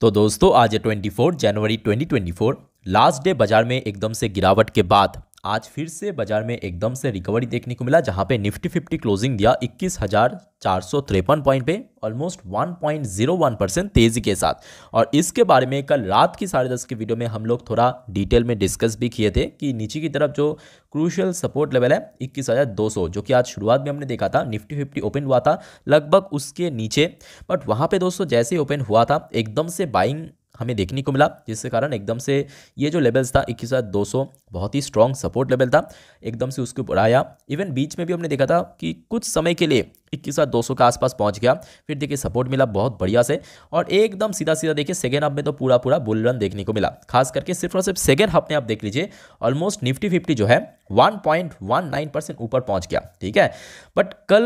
तो दोस्तों आज 24 जनवरी 2024 लास्ट डे बाजार में एकदम से गिरावट के बाद आज फिर से बाजार में एकदम से रिकवरी देखने को मिला जहां पे निफ्टी फिफ्टी क्लोजिंग दिया इक्कीस हज़ार चार सौ तिरपन पॉइंट पे ऑलमोस्ट 1.01 परसेंट तेज़ी के साथ और इसके बारे में कल रात की साढ़े दस की वीडियो में हम लोग थोड़ा डिटेल में डिस्कस भी किए थे कि नीचे की तरफ जो क्रूशियल सपोर्ट लेवल है इक्कीस जो कि आज शुरुआत में हमने देखा था निफ्टी फिफ्टी ओपन हुआ था लगभग उसके नीचे बट वहाँ पर दोस्तों जैसे ओपन हुआ था एकदम से बाइंग हमें देखने को मिला जिसके कारण एकदम से ये जो लेवल्स था इक्कीस हज़ार दो सौ बहुत ही स्ट्रॉन्ग सपोर्ट लेवल था एकदम से उसको बढ़ाया इवन बीच में भी हमने देखा था कि कुछ समय के लिए इक्कीस हज़ार दो सौ के आसपास पहुंच गया फिर देखिए सपोर्ट मिला बहुत बढ़िया से और एकदम सीधा सीधा देखिए सेकेंड हाफ में तो पूरा पूरा बुल रन देखने को मिला खास करके सिर्फ और सिर्फ सेकेंड हाफ में आप देख लीजिए ऑलमोस्ट निफ्टी फिफ्टी जो है 1.19 परसेंट ऊपर पहुंच गया ठीक है बट कल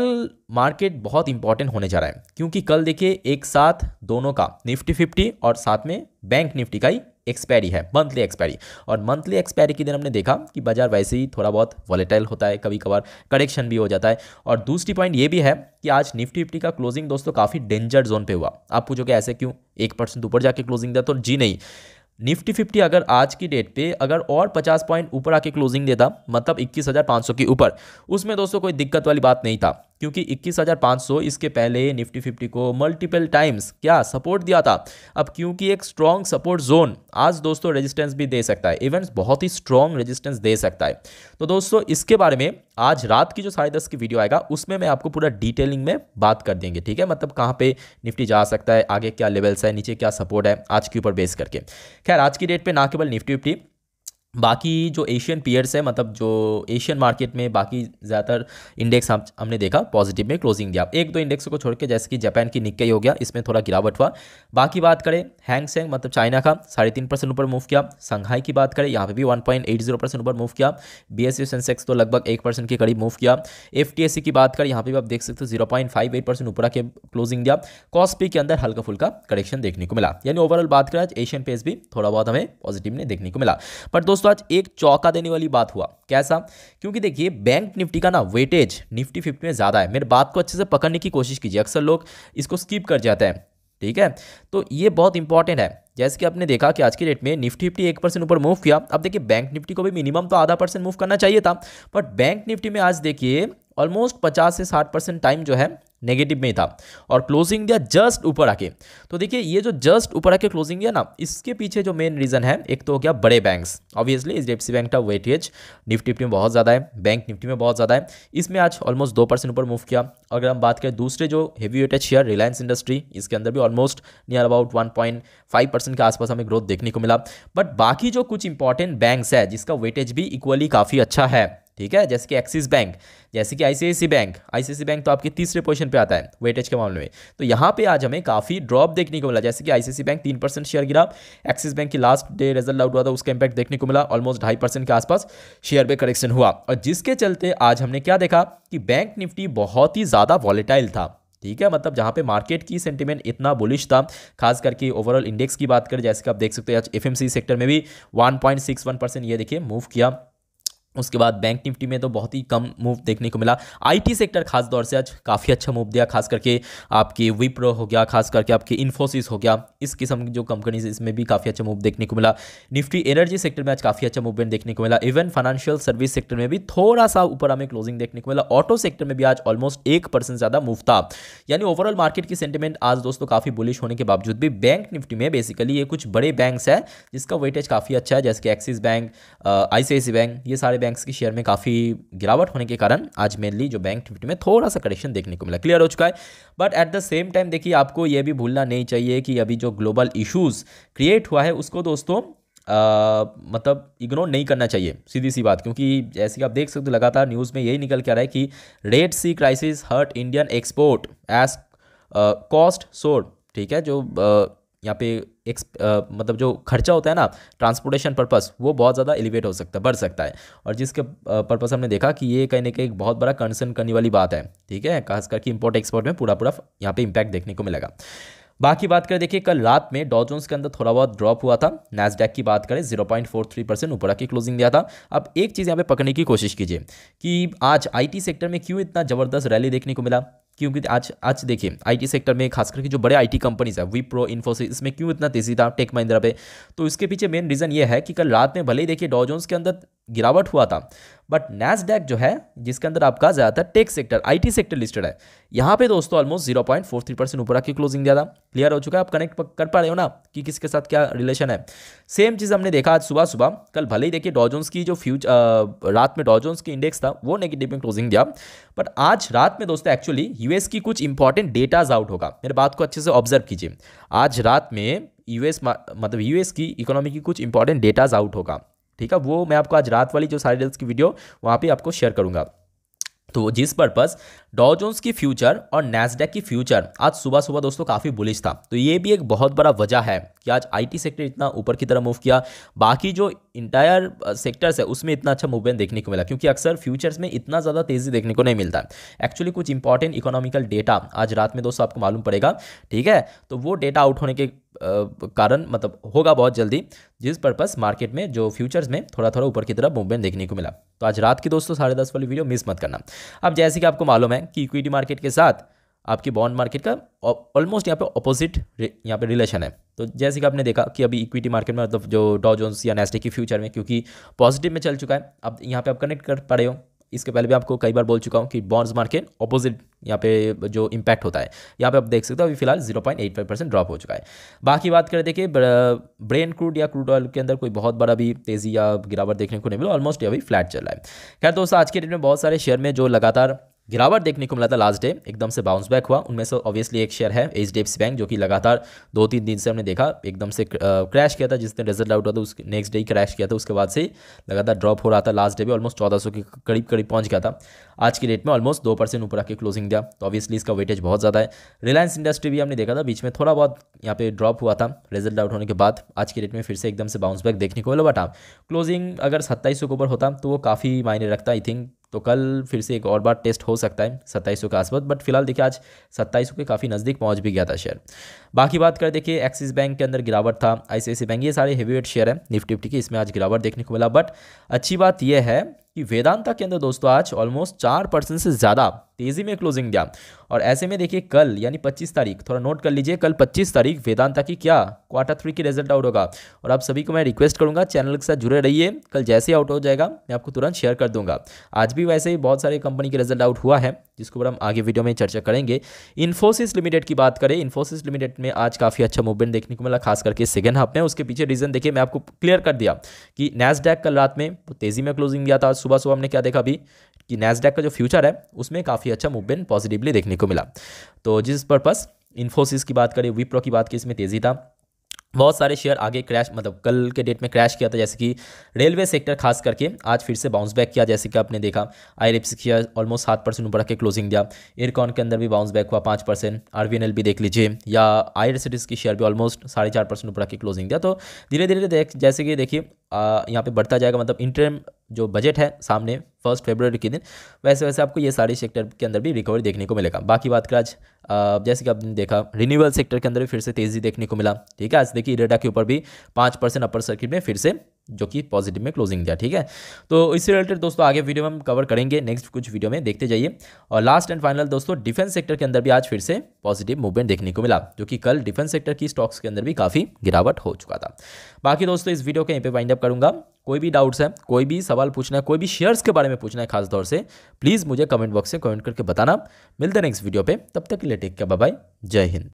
मार्केट बहुत इंपॉर्टेंट होने जा रहा है क्योंकि कल देखिए एक साथ दोनों का निफ्टी फिफ्टी और साथ में बैंक निफ्टी का ही एक्सपायरी है मंथली एक्सपायरी और मंथली एक्सपायरी के दिन हमने देखा कि बाजार वैसे ही थोड़ा बहुत वॉलेटाइल होता है कभी कभार करेक्शन भी हो जाता है और दूसरी पॉइंट ये भी है कि आज निफ्टी फिफ्टी का क्लोजिंग दोस्तों काफ़ी डेंजर जोन पे हुआ आप पूछोगे ऐसे क्यों एक परसेंट ऊपर जाके क्लोजिंग दिया तो जी नहीं निफ्टी फिफ्टी अगर आज की डेट पे अगर और 50 पॉइंट ऊपर आके क्लोजिंग देता मतलब 21,500 के ऊपर उसमें दोस्तों कोई दिक्कत वाली बात नहीं था क्योंकि 21,500 इसके पहले निफ्टी फिफ्टी को मल्टीपल टाइम्स क्या सपोर्ट दिया था अब क्योंकि एक स्ट्रॉन्ग सपोर्ट जोन आज दोस्तों रेजिस्टेंस भी दे सकता है इवेंट्स बहुत ही स्ट्रॉन्ग रेजिस्टेंस दे सकता है तो दोस्तों इसके बारे में आज रात की जो साढ़े दस की वीडियो आएगा उसमें मैं आपको पूरा डिटेलिंग में बात कर देंगे ठीक है मतलब कहाँ पे निफ्टी जा सकता है आगे क्या लेवल्स है नीचे क्या सपोर्ट है आज के ऊपर बेस करके खैर आज की डेट पे ना केवल निफ्टी निफ्टी बाकी जो एशियन पीयर्स है मतलब जो एशियन मार्केट में बाकी ज़्यादातर इंडेक्स हम हमने देखा पॉजिटिव में क्लोजिंग दिया एक दो इंडेक्स को छोड़ के जैसे कि जापान की निक्के हो गया इसमें थोड़ा गिरावट हुआ बाकी बात करें हैंग सेंग मतलब चाइना का साढ़े तीन परसेंट ऊपर मूव किया संघाई की बात करें यहाँ पर भी one point eight zero percent ऊपर मूव किया बी एस सेंसेक्स तो लगभग एक परसेंट के करीब मूव किया एफ टी एस सी की बात करें यहाँ पर भी आप देख सकते हो zero point five eight percent ऊपर के क्लोजिंग दिया कॉस्पी के अंदर हल्का फुल्का करेक्शन देखने को मिला यानी ओवरऑल बात करें एशियन पेस भी थोड़ा बहुत हमें पॉजिटिव ने देखने को मिला पर दोस्तों दोस्तों आज एक चौका देने वाली बात हुआ कैसा क्योंकि देखिए बैंक निफ्टी का ना वेटेज निफ्टी फिफ्टी में ज़्यादा है मेरे बात को अच्छे से पकड़ने की कोशिश कीजिए अक्सर लोग इसको स्किप कर जाते हैं ठीक है तो ये बहुत इंपॉर्टेंट है जैसे कि आपने देखा कि आज की डेट में निफ्टी निफ्टी एक परसेंट ऊपर मूव किया अब देखिए बैंक निफ्टी को भी मिनिमम तो आधा परसेंट मूव करना चाहिए था बट बैंक निफ्टी में आज देखिए ऑलमोस्ट 50 से 60 परसेंट टाइम जो है नेगेटिव में ही था और क्लोजिंग दिया जस्ट ऊपर आके तो देखिए ये जो जस्ट ऊपर आके क्लोजिंग दिया ना इसके पीछे जो मेन रीज़न है एक तो हो गया बड़े banks obviously H D bank का वेटेज निफ्टी निफ्टी में बहुत ज़्यादा है बैंक निफ्टी में बहुत ज़्यादा है इसमें आज ऑलमोस्ट दो परसेंट ऊपर मूव किया अगर हम बात करें दूसरे जो weight weighted share Reliance industry इसके अंदर भी almost near about one point five percent के आसपास हमें ग्रोथ देखने को मिला बट बाकी जो कुछ इंपॉर्टेंट बैंक्स है जिसका वेटेज भी इक्वली काफ़ी अच्छा है ठीक है जैसे कि एक्सिस बैंक जैसे कि आईसीआईसी बैंक आईसीआईसी बैंक तो आपके तीसरे पोजीशन पे आता है वेटेज के मामले में तो यहाँ पे आज हमें काफ़ी ड्रॉप देखने को मिला जैसे कि आईसीआईसी बैंक तीन परसेंट शेयर गिरा एक्सिस बैंक की लास्ट डे रिजल्ट आउट हुआ था उसका इंपैक्ट देखने को मिला ऑलमोस्ट ढाई परसेंट के आसपास शेयर पर करेक्शन हुआ और जिसके चलते आज हमने क्या देखा कि बैंक निफ्टी बहुत ही ज़्यादा वॉलेटाइल था ठीक है मतलब जहाँ पे मार्केट की सेंटीमेंट इतना बुलिश था खास करके ओवरऑल इंडेक्स की बात करें जैसे कि आप देख सकते हैं आज एफएमसी सेक्टर में भी 1.61 परसेंट ये देखिए मूव किया उसके बाद बैंक निफ्टी में तो बहुत ही कम मूव देखने को मिला आईटी सेक्टर खास तौर से आज काफ़ी अच्छा मूव दिया खास करके आपके विप्रो हो गया खास करके आपके इन्फोसिस हो गया इस किस्म की जो कंपनीज इसमें भी काफ़ी अच्छा मूव देखने को मिला निफ्टी एनर्जी सेक्टर में आज काफ़ी अच्छा मूवमेंट देखने को मिला इवन फाइनेंशियल सर्विस सेक्टर में भी थोड़ा सा ऊपर हमें क्लोजिंग देखने को मिला ऑटो सेक्टर में भी आज ऑलमोस्ट एक परसेंट ज़्यादा मूव था यानी ओवरऑल मार्केट की सेंटिमेंट आज दोस्तों काफ़ी बुलिश होने के बावजूद भी बैंक निफ्टी में बेसिकली ये कुछ बड़े बैंक हैं जिसका वेटेज काफ़ी अच्छा है जैसे कि एक्सिस बैंक आई बैंक ये सारे बैंक्स के शेयर में काफ़ी गिरावट होने के कारण आज मेनली जो बैंक निफ्टी में थोड़ा सा करेक्शन देखने को मिला क्लियर हो चुका है but at the same time देखिए आपको यह भी भूलना नहीं चाहिए कि अभी जो ग्लोबल इशूज़ क्रिएट हुआ है उसको दोस्तों आ, मतलब इग्नोर नहीं करना चाहिए सीधी सी बात क्योंकि जैसे कि आप देख सकते हो लगातार न्यूज़ में यही निकल के आ रहा है कि Red Sea crisis hurt Indian export as cost soar ठीक है जो आ, यहाँ पे एक मतलब जो खर्चा होता है ना ट्रांसपोर्टेशन पर्पस वो बहुत ज़्यादा एलिवेट हो सकता है बढ़ सकता है और जिसके पर्पस हमने देखा कि ये कहने के एक बहुत बड़ा कंसर्न करने वाली बात है ठीक है खास करके इम्पोर्ट एक्सपोर्ट में पूरा पूरा यहाँ पे इम्पैक्ट देखने को मिलेगा बाकी बात करें देखिए कल रात में डॉजोन्स के अंदर थोड़ा बहुत ड्रॉप हुआ था नैसडेक की बात करें zero point four three percent ऊपर आके क्लोजिंग दिया था अब एक चीज़ यहाँ पे पकड़ने की कोशिश कीजिए कि आज आईटी सेक्टर में क्यों इतना ज़बरदस्त रैली देखने को मिला क्योंकि आज आज देखिए आईटी सेक्टर में खास करके जो बड़े आईटी कंपनीज है विप्रो इन्फोसिस इसमें क्यों इतना तेजी था टेक महिंद्रा पे तो इसके पीछे मेन रीज़न ये है कि कल रात में भले ही देखिए डॉजोन्स के अंदर गिरावट हुआ था बट नैसडैक जो है जिसके अंदर आपका ज़्यादातर tech sector IT sector listed है यहाँ पे दोस्तों almost zero point four three percent ऊपर की क्लोजिंग दिया था क्लियर हो चुका है आप कनेक्ट कर पा रहे हो ना कि किसके साथ क्या रिलेशन है सेम चीज़ हमने देखा आज सुबह सुबह कल भले ही देखिए डॉजोन्स की जो फ्यूचर रात में डॉजोन्स की इंडेक्स था वो नेगेटिव में क्लोजिंग दिया बट आज रात में दोस्तों एक्चुअली यूएस की कुछ इंपॉर्टेंट डेटाज आउट होगा मेरे बात को अच्छे से ऑब्जर्व कीजिए आज रात में यूएस मतलब यूएस की इकोनॉमी की कुछ इंपॉर्टेंट डेटाज आउट होगा ठीक है वो मैं आपको आज रात वाली जो सारी रिल्स की वीडियो वहाँ पर आपको शेयर करूँगा तो जिस पर्पज़ डॉजोन्स की फ्यूचर और नैसडेक की फ्यूचर आज सुबह सुबह दोस्तों काफ़ी बुलिश था तो ये भी एक बहुत बड़ा वजह है कि आज आईटी सेक्टर इतना ऊपर की तरफ मूव किया बाकी जो इंटायर सेक्टर्स है उसमें इतना अच्छा मूवमेंट देखने को मिला क्योंकि अक्सर फ्यूचर्स में इतना ज़्यादा तेज़ी देखने को नहीं मिलता एक्चुअली कुछ इंपॉर्टेंट इकोनॉमिकल डेटा आज रात में दोस्तों आपको मालूम पड़ेगा ठीक है तो वो डेटा आउट होने के कारण मतलब होगा बहुत जल्दी जिस परपज़ मार्केट में जो फ्यूचर्स में थोड़ा थोड़ा ऊपर की तरफ मूवमेंट देखने को मिला तो आज रात की दोस्तों साढ़े दस वाली वीडियो मिस मत करना अब जैसे कि आपको मालूम है कि इक्विटी मार्केट के साथ आपकी बॉन्ड मार्केट का ऑलमोस्ट यहाँ पे ऑपोजिट यहाँ पे रिलेशन है तो जैसे कि आपने देखा कि अभी इक्विटी मार्केट में मतलब जो डॉ जोन्स या नेस्टे की फ्यूचर में क्योंकि पॉजिटिव में चल चुका है अब यहाँ पे आप कनेक्ट कर पा रहे हो इसके पहले भी आपको कई बार बोल चुका हूँ कि बॉन्ड्स मार्केट ऑपोजिट यहाँ पे जो इम्पैक्ट होता है यहाँ पे आप देख सकते हो अभी फिलहाल 0.85 परसेंट ड्रॉप हो चुका है बाकी बात करें देखिए ब्रेन क्रूड या क्रूड ऑयल के अंदर कोई बहुत बड़ा भी तेज़ी या गिरावट देखने को नहीं मिला ऑलमोस्ट अभी फ्लैट चल रहा है खैर दोस्तों आज के डेट में बहुत सारे शेयर में जो लगातार गिरावट देखने को मिला था लास्ट डे एकदम से बाउंस बैक हुआ उनमें से ऑब्वियसली एक शेयर है H D F C bank जो कि लगातार दो तीन दिन से हमने देखा एकदम से क्रैश किया था जिस दिन रिजल्ट आउट हुआ था उसके नेक्स्ट डे ही क्रैश किया था उसके बाद से लगातार ड्रॉप हो रहा था लास्ट डे भी ऑलमोस्ट चौदह सौ के करीब करीब पहुंच गया था आज की डेट में ऑलमोस्ट दो परसेंट ऊपर आके क्लोजिंग दिया तो ऑब्वियसली इसका वेटेज बहुत ज़्यादा है रिलायंस इंडस्ट्री भी हमने देखा था बीच में थोड़ा बहुत यहाँ पे ड्रॉप हुआ था रिजल्ट आउट होने के बाद आज की डेट में फिर से एकदम से बाउंस बैक देखने को मिला बट क्लोजिंग हाँ, अगर सत्ताईस के ऊपर होता तो वो काफ़ी मायने रखता आई थिंक तो कल फिर से एक और बार टेस्ट हो सकता है सत्ताईस के आसपास बट फिलहाल देखिए आज सत्ताईस के काफ़ी नज़दीक पहुंच भी गया था शेयर बाकी बात कर देखिए एक्सिस बैंक के अंदर गिरावट था आई बैंक ये सारे वेट शेयर हैं निफ्टी निफ्टी की इसमें आज गिरावट देखने को मिला बट अच्छी बात यह है कि वेदांता के अंदर दोस्तों आज ऑलमोस्ट चार परसेंट से ज़्यादा तेज़ी में क्लोजिंग दिया और ऐसे में देखिए कल यानी पच्चीस तारीख थोड़ा नोट कर लीजिए कल पच्चीस तारीख वेदांता की क्या क्वार्टर थ्री की रिजल्ट आउट होगा और आप सभी को मैं रिक्वेस्ट करूंगा चैनल के साथ जुड़े रहिए कल जैसे ही आउट हो जाएगा मैं आपको तुरंत शेयर कर दूंगा आज भी वैसे ही बहुत सारे कंपनी के रिजल्ट आउट हुआ है जिसको ऊपर हम आगे वीडियो में चर्चा करेंगे इन्फोसिस लिमिटेड की बात करें इन्फोसिस लिमिटेड में आज काफ़ी अच्छा मूवमेंट देखने को मिला खास करके सेकेंड हाफ में उसके पीछे रीज़न देखिए मैं आपको क्लियर कर दिया कि नैसडैक कल रात में तेज़ी में क्लोजिंग दिया था सुबह सुबह हमने क्या देखा अभी कि नेसडेक का जो फ्यूचर है उसमें काफ़ी अच्छा मूवमेंट पॉजिटिवली देखने को मिला तो जिस पर्पस इन्फोसिस की बात करें विप्रो की बात की इसमें तेज़ी था बहुत सारे शेयर आगे क्रैश मतलब कल के डेट में क्रैश किया था जैसे कि रेलवे सेक्टर खास करके आज फिर से बाउंस बैक किया जैसे कि आपने देखा आई रिप्स शेयर ऑलमोस्ट सात परसेंट ऊपर के क्लोजिंग दिया एयरकॉन के अंदर भी बाउंस बैक हुआ पाँच परसेंट आर भी देख लीजिए या आई की शेयर भी ऑलमोस्ट साढ़े चार परसेंट ऊपर के क्लोजिंग दिया तो धीरे धीरे जैसे कि देखिए यहाँ पर बढ़ता जाएगा मतलब इंटरम जो बजट है सामने फर्स्ट फेब्रवरी के दिन वैसे वैसे आपको ये सारे सेक्टर के अंदर भी रिकवरी देखने को मिलेगा बाकी बात करें आज जैसे कि आपने देखा रिन्यूअल सेक्टर के अंदर भी फिर से तेज़ी देखने को मिला ठीक है आज देखिए इरेडा के ऊपर भी पाँच परसेंट अपर सर्किट में फिर से जो कि पॉजिटिव में क्लोजिंग दिया ठीक है तो इससे रिलेटेड दोस्तों आगे वीडियो में हम कवर करेंगे नेक्स्ट कुछ वीडियो में देखते जाइए और लास्ट एंड फाइनल दोस्तों डिफेंस सेक्टर के अंदर भी आज फिर से पॉजिटिव मूवमेंट देखने को मिला जो कि कल डिफेंस सेक्टर की स्टॉक्स के अंदर भी काफ़ी गिरावट हो चुका था बाकी दोस्तों इस वीडियो का यहीं पर वाइंड अप करूँगा कोई भी डाउट्स है कोई भी सवाल पूछना है कोई भी शेयर्स के बारे में पूछना है खास तौर से प्लीज़ मुझे कमेंट बॉक्स से कमेंट करके बताना मिलते नेक्स्ट वीडियो पर तब तक के लिए टेक क्या बाय जय हिंद